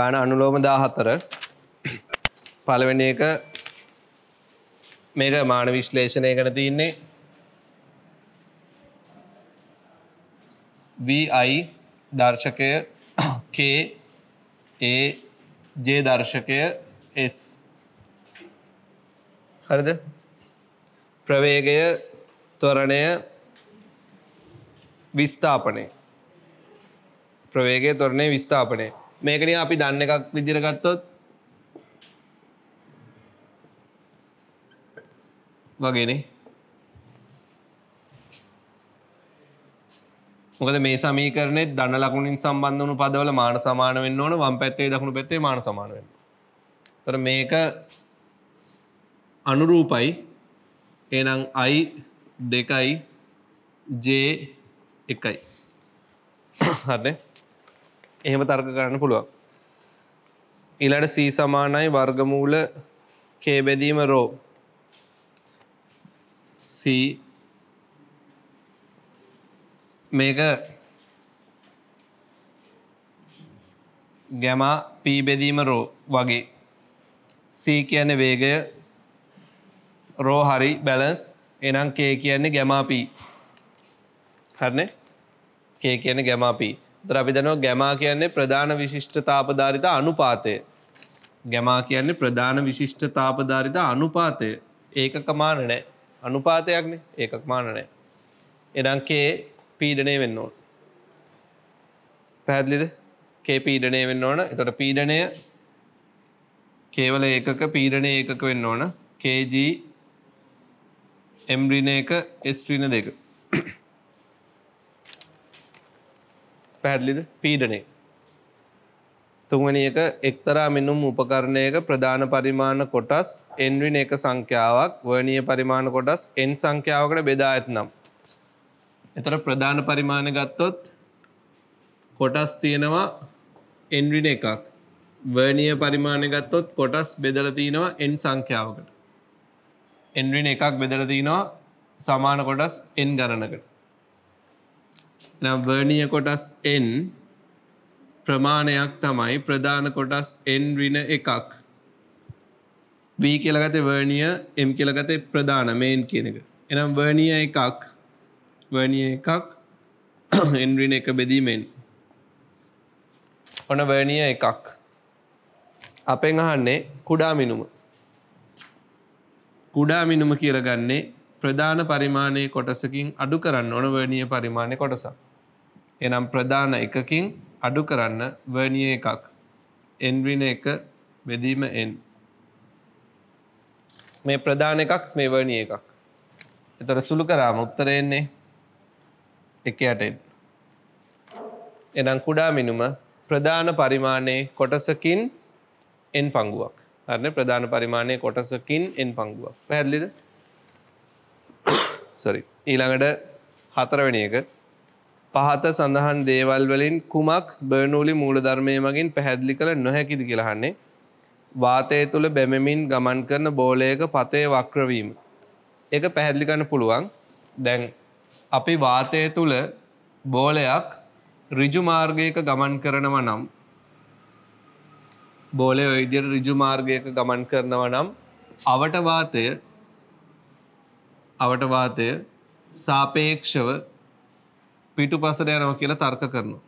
බාන අනුලෝම 14 පළවෙනි එක මේක මාන විශ්ලේෂණය කරන තියෙන්නේ VI දර්ශකය K A J දර්ශකය S හරිද ප්‍රවේගය ත්වරණය විස්ථාපනය ප්‍රවේගය ත්වරණය විස්ථාපනය මේකන අපි දන්න එකක් විදිරගත්තොත් වගේනේ මොකද මේ සමීකරණය දන්න ලකුණින් සම්බන්ධ වුණු පදවල මාන සමාන වෙන්න ඕන වම් පැත්තේ දකුණු පැත්තේ මාන සමාන වෙන්න. තොර මේක අනුරූපයි එනම් අයි දෙකයි ජේ එකයි හරනේ එහෙම තර්ක කරන්න පුළුවන්. ඊළට සී සමානයි වර්ගමූල කේබැදීම රෝ මේක ගැමා පීබෙදීම රෝ වගේ සී කියන වේගය රෝ හරි බැලන්ස් එනම් කේ කියන්නේ ගැමාපී හරනේ කේ කියන ගැමාපී දරපිදනෝ ගැමා කියන්නේ ප්‍රධාන විශිෂ්ට තාපධාරිත අනුපාතය ගැමා කියන්නේ ප්‍රධාන විශිෂ්ට තාපධාරිත අනුපාතය ඒකක මාන නෑ අනුපාතයක්න ඒකක් මාන නෑ එඩංකේ පීඩනය වෙන්න ඕන පැහැදිලිද කේ පීඩනය වෙන්න ඕන එතොට පීඩනය කේවල ඒකක පීඩනය ඒකක වෙන්න ඕන කජ එම්රින එක එස්ට්‍රීන දෙක පැහැදිලිද පීඩනේ. තුන්වැනි එක එක්තරා මිනුම් උපකරණයක ප්‍රධාන පරිමාණ කොටස් n වින එක සංඛ්‍යාවක් වර්ණීය පරිමාණ කොටස් n සංඛ්‍යාවකට බෙදා ඇතනම්. එතකොට ප්‍රධාන පරිමාණ ගත්තොත් කොටස් තියෙනවා n වින එකක්. වර්ණීය පරිමාණ ගත්තොත් කොටස් බෙදලා තිනවා n සංඛ්‍යාවකට. n වින එකක් බෙදලා තිනවා සමාන කොටස් n ගණනකට. වර්ණිය කොටස් එන් ප්‍රමාණයක් තමයි ප්‍රධාන කොටස් එන් රින එකක් වී කියලගත වර්ණිය එම් කියලගත ප්‍රධාන මේන් කියන එක එනම් වර්ණිය එකක් වර්ණිය එකක් එන්රින එක බෙදීමෙන් ඔන වර්ණිය එකක් අපෙන් අහන්නේ කුඩා මිනුම කුඩා මිනුම කියලගන්නේ ප්‍රධාන පරිමාණය කොටසකින් අඩු කරන්න ඕන වර්ණිය පරිමාණය කොටසක් එනම් ප්‍රධාන එකකින් අඩු කරන්න වර්නිය එකක් එන්වින එක බෙදීම එන් මේ ප්‍රධාන එකක් මේ වර්නිය එකක් එතර සුළු කරාම උත්තරයෙන්නේ එක යටෙන් එනම් කුඩා මිනුම ප්‍රධාන පරිමාණයේ කොටසකින් එන් පංගුවක් අරන ප්‍රධාන පරිමාණය කොටසකින් එන් පංගුවක් පැහැදිලිද සොරි ඊළඟට හතරවෙනි එක පහත සඳහන් දේවල් වලින් කුමක් බර්නූලි මූලධර්මය මගින් පැහැදිලි කළ නොහැකිද කියලහන්නේ. වාතය තුළ බැමමින් ගමන් කරන බෝලයක පතය වක්‍රවීම. එක පැහැදිලිකන්න පුළුවන් දැන් අපි වාතය තුළ බෝලයක් රිජු මාර්ගයක ගමන් කරනව නම් බෝලය ඔයිදියට රිජු මාර්ගයක ගමන් කරනව නම් අවටවාතය අවටවාතය සාපේක්ෂව පිටු පසට යනව කියලා තර්ක කරනවා.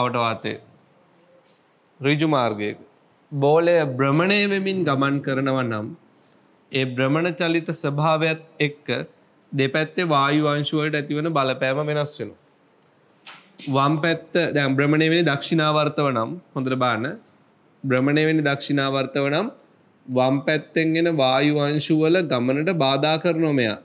අවටවාතය. ඍජු මාර්ගයක. බෝලය භ්‍රමණය වෙමින් ගමන් කරනව නම් ඒ භ්‍රමණ චලිත ස්වභාවයත් එක්ක දෙපැත්තේ වායු අංශුවලට ඇතිවන බලපෑම වෙනස් වෙනවා. වම් පැත්ත දැන් භ්‍රමණය වෙන්නේ දක්ෂිණාවර්තව නම් හොඳට බලන්න. භ්‍රමණය වෙන්නේ දක්ෂිණාවර්තව නම් වම් පැත්තෙන් එන වායු අංශුවල ගමනට බාධා කරනවා මෙයා.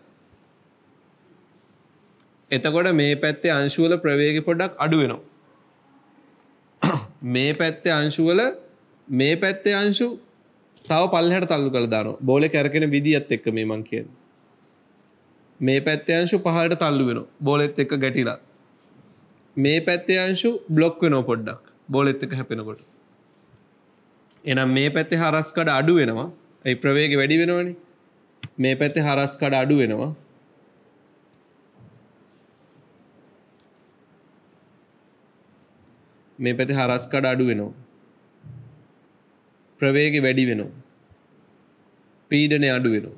එතකොට මේ පැත්තේ අංශුවල ප්‍රවේග පොඩ්ඩක් අඩු වෙනවා මේ පැත්තේ අංශුවල මේ පැත්තේ අංශු තව පල්හට තල්ලු කළ දාන බෝල කැරකෙන විදිහත් එක්ක මේ මං කියන මේ පැත්තේ අංශු පහලට තල්ලු වෙන බෝලෙත් එක්ක ගැටිලා මේ පැත්තේ අංශු බ්ලොක් වෙනෝ පොඩ්ඩක් බෝලෙත් එක හැපෙනකොට එනම් මේ පැත්තේ හරස්කඩ අඩු වෙනවා ඇයි ප්‍රවේග වැඩි වෙනවනි මේ පැත්තේ හරස්කඩ අඩු වෙනවා මේ පැති හරස්කඩ අඩු වෙනවා. ප්‍රවේග වැඩි වෙනවා. පීඩනය අඩු වෙනවා.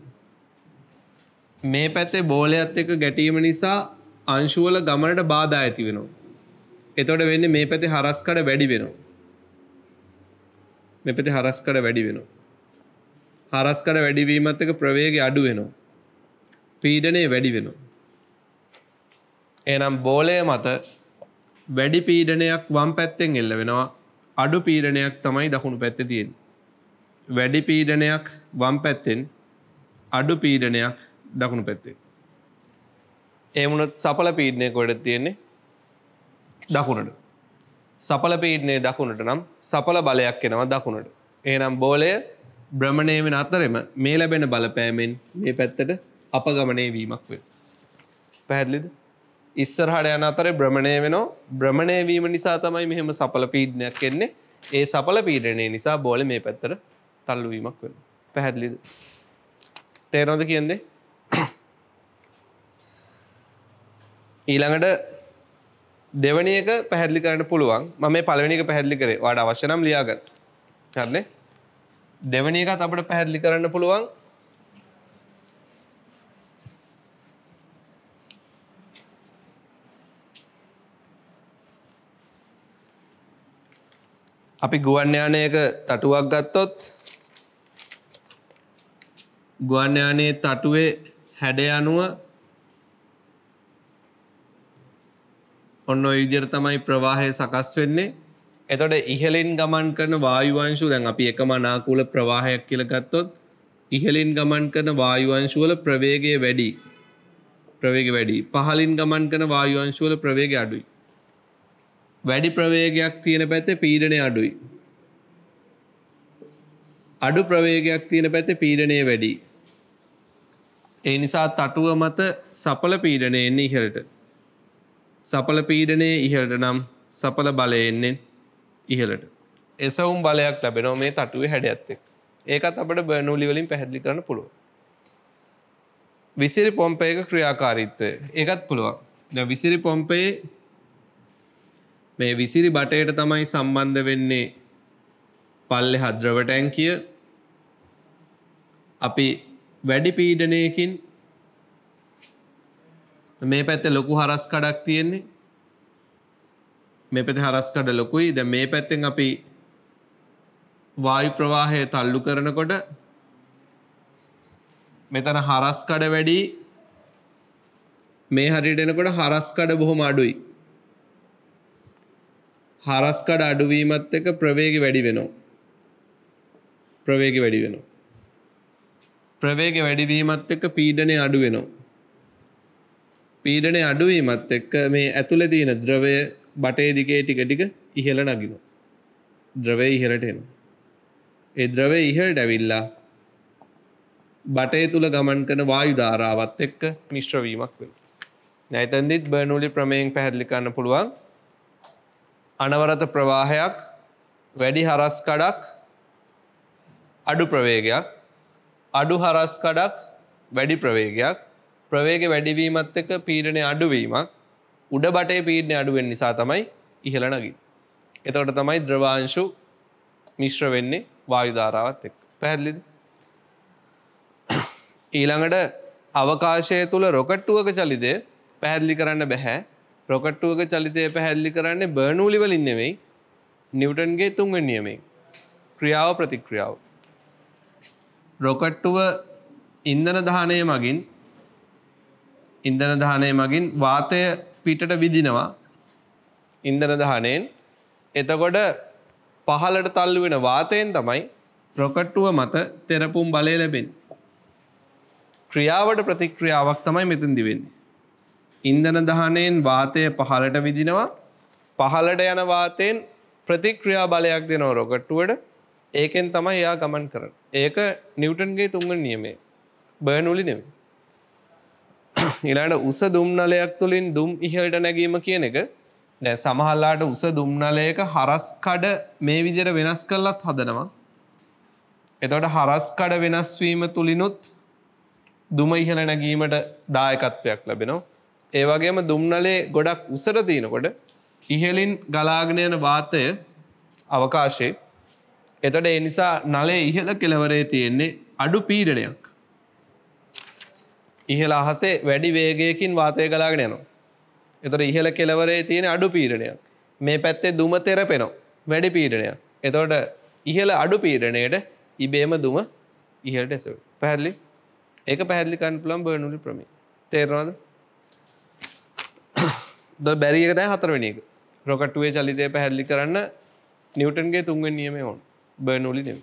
මේ පැත්තේ බෝලයත් එක්ක ගැටීම නිසා අංශුවල ගමනට බාධා ඇති වෙනවා. එතකොට වෙන්නේ මේ පැත්තේ හරස්කඩ වැඩි වෙනවා. මේ පැත්තේ හරස්කඩ වැඩි වෙනවා. හරස්කඩ වැඩි වීමත් එක්ක ප්‍රවේගය අඩු වෙනවා. පීඩනය වැඩි වෙනවා. එනම් බෝලය මත වැඩි පීඩනයක් වම් පැත්තෙන් එල්ල වෙනවා අඩු පීඩනයක් තමයි දකුණු පැත්ත තියෙන්. වැඩි පීඩනයක් වම් පැත්තෙන් අඩු පීඩනයක් දකුණු පැත්තේ. ඒමුණත් සපල පීඩනය කොඩ තියෙන්නේ දකුණට. සපල පීඩනය දකුණට නම් සපල බලයක් එනවා දකුණට. ඒනම් බෝලය බ්‍රමණයමෙන් අතරෙම මේ ලැබෙන බලපෑමෙන් මේ පැත්තට අපගමනය වීමක් වේ. පැහැදිලිද? ඉස්සරහට යන අතරේ බ්‍රමණය වෙනෝ බ්‍රමණයවීම නිසා තමයි මෙහෙම සපල පීඩනයක් එන්නේ ඒ සපල පීඩනය නිසා බෝල මේ පැත්තර තල්ලුවීමක් වෙන පැහැදිලිද තේරොද කියන්නේ ඊළඟට දෙවනියක පැහැදිලි කරන්න පුළුවන් ම මේ පළවෙනික පැහැදිලි කරේ වාඩ අවශ්‍යනම් ලියාගන්න කරන්නේ දෙවනියකත් අපට පැහැදිලි කරන්න පුළුවන් අපි ගුවන්්‍යානයක තටුවක් ගත්තොත් ගුවන්්‍යානයේ තටුවේ හැඩ අනුව ඔන්න ඉදිර තමයි ප්‍රවාහය සකස් වෙන්නේ එතොට ඉහලින් ගමන් කරන වායුවංශු දැන් අපි එක මනාකූල ප්‍රවාහයක් කියල ගත්තොත් ඉහලින් ගමන් කරන වායුවංශුවල ප්‍රවේගය වැඩි ප්‍රවේග වැඩි පහලින් ගමන් කරන වායුවංශුවල ප්‍රවේග අඩුයි වැඩි ප්‍රවේගයක් තියෙන පැත්තේ පීඩනය අඩුයි. අඩු ප්‍රවේගයක් තියෙන පැත්තේ පීඩනය වැඩි. ඒ නිසා තටුව මත සපල පීඩනය එන්නේ ඉහළට. සපල පීඩනය ඉහළට නම් සපල බලය එන්නේ ඉහළට. එසවුම් බලයක් ලැබෙනවා මේ තටුවේ හැඩයත් එක්ක. ඒකත් අපිට බර්නූලි වලින් පැහැදිලි කරන්න පුළුවන්. විසිරි පොම්පයක ක්‍රියාකාරීත්වය ඒකත් පුළුවන්. දැන් විසිරි පොම්පයේ මේ විසිරි බටයට තමයි සම්බන්ධ වෙන්නේ පල්ලෙ හද්‍රවටැන්කිය අපි වැඩි පීඩනයකින් මේ පැත්තේ ලොකු හරස් කඩක් තියෙන්නේ මේ පැත්තේ හරස් කඩ ලොකුයි දැන් මේ පැත්තෙන් අපි වායු ප්‍රවාහය තල්ලු කරනකොට මෙතන හරස් කඩ වැඩි මේ හරියට එනකොට හරස් කඩ බොහොම අඩුයි හරස්කඩ අඩුවීමත් එක ප්‍රවේග වැඩි වෙනවා. ප්‍රවේග වැඩි වෙනවා. ප්‍රවේග වැඩිවීමත් එක්ක පීඩනය අඩු වෙනවා. පීඩනය අඩුවීමත් එක්ක මේ ඇතුළේ තියෙන ද්‍රවය බටේ දිගේ ටික ටික ඉහළ නගිනවා. ද්‍රවය ඉහළට එනවා. ඒ ද්‍රවය ඉහළට ඇවිල්ලා බටේ තුල ගමන් කරන වායු ධාරාවත් එක්ක මිශ්‍ර වීමක් වෙනවා. නැතෙන්දිත් බර්නෝලි ප්‍රමේයෙන් පැහැදිලි කරන්න පුළුවන් අනවරත ප්‍රවාහයක් වැඩි හරස්කඩක් අඩු ප්‍රවේගයක් අඩු හරස්කඩක් වැඩි ප්‍රවේගයක් ප්‍රවේග වැඩිවීමත් එක්ක පීඩනය අඩුවීමක් උඩ බටේ පීඩනය අඩුවෙන් නිසා තමයි ඉහළ නගින්. එතකොට තමයි ද්‍රවාංශු මිශ්‍ර වෙන්නේ වායුධාරාවත් එක් පැහැදිලිද. ඊළඟට අවකාශය තුළ රොකට්ටුවක චලිදය පැහැදිලි කරන්න බැහැ ප්‍රොකට්ටුවක චලිතය පැහැදිලි කරන්නේ බර්නූලිවලින් නෙවෙයි නිවටන්ගේ තුන්වෙන් නියමේ ක්‍රියාව ප්‍රතික්‍රියාව. රොකට්ටුව ඉන්දන දහනය මගින් ඉන්දන දහනය මගින් වාතය පිටට විදිනවා ඉන්දන දහනයෙන් එතකොට පහලට තල්ලු වෙන වාතයෙන් තමයි ප්‍රොකට්ටුව මත තෙරපුම් බලය ලැබෙන්. ක්‍රියාවට ප්‍රතික්‍රියාවක් තමයි මෙතින් දිවෙන්නේ. ඉන්ධන දහනයෙන් වාතය පහලට විදිනවා පහලට යන වාතයෙන් ප්‍රතික්‍රියා බලයක් දෙනෝ රොකට්ටුවට ඒකෙන් තමයි එයා ගමන් කරන ඒක නිවටන්ගේ තුංග නියමේ බයනුලි නෙව ඉලාට උස දුම්නලයක් තුළින් දුම් ඉහලට නැගීම කියන එක දැ සමහල්ලාට උස දුම්නලයක හරස්කඩ මේ විදිර වෙනස් කරලත් හදනවා එතට හරස්කඩ වෙනස්වීම තුළිනුත් දුම ඉහල නැගීමට දායකත්වයක් ලැබෙනවා ඒවගේම දුම්නලේ ගොඩක් උසර තියනකොට ඉහලින් ගලාගනයන වාතය අවකාශයේ එතට ඒ නිසා නලේ ඉහල කෙලවරේ තියෙන්නේ අඩු පීඩනයක් ඉහල අහසේ වැඩි වේගයකින් වාතය ගලාගෙන යනවා එතට ඉහල කෙලවරේ තියෙන අඩු පීඩනයක් මේ පැත්තේ දුම තෙරපෙනවා වැඩි පීඩනයක් එතවට ඉහල අඩු පීඩනයට ඉබේම දුම ඉහට ඇසව පැහැදිලි ඒක පැහදිලි කන් පුළම් බර්නුලි ප්‍රමි තේරවාද ද බැරිියක දෑ හතරවෙෙන එක රොකට්ටුවේ චලිතය පැහැදිලි කරන්න නිවටන්ගේ තුන්ගෙන් නියම ඔවන් බර්නොලි දෙම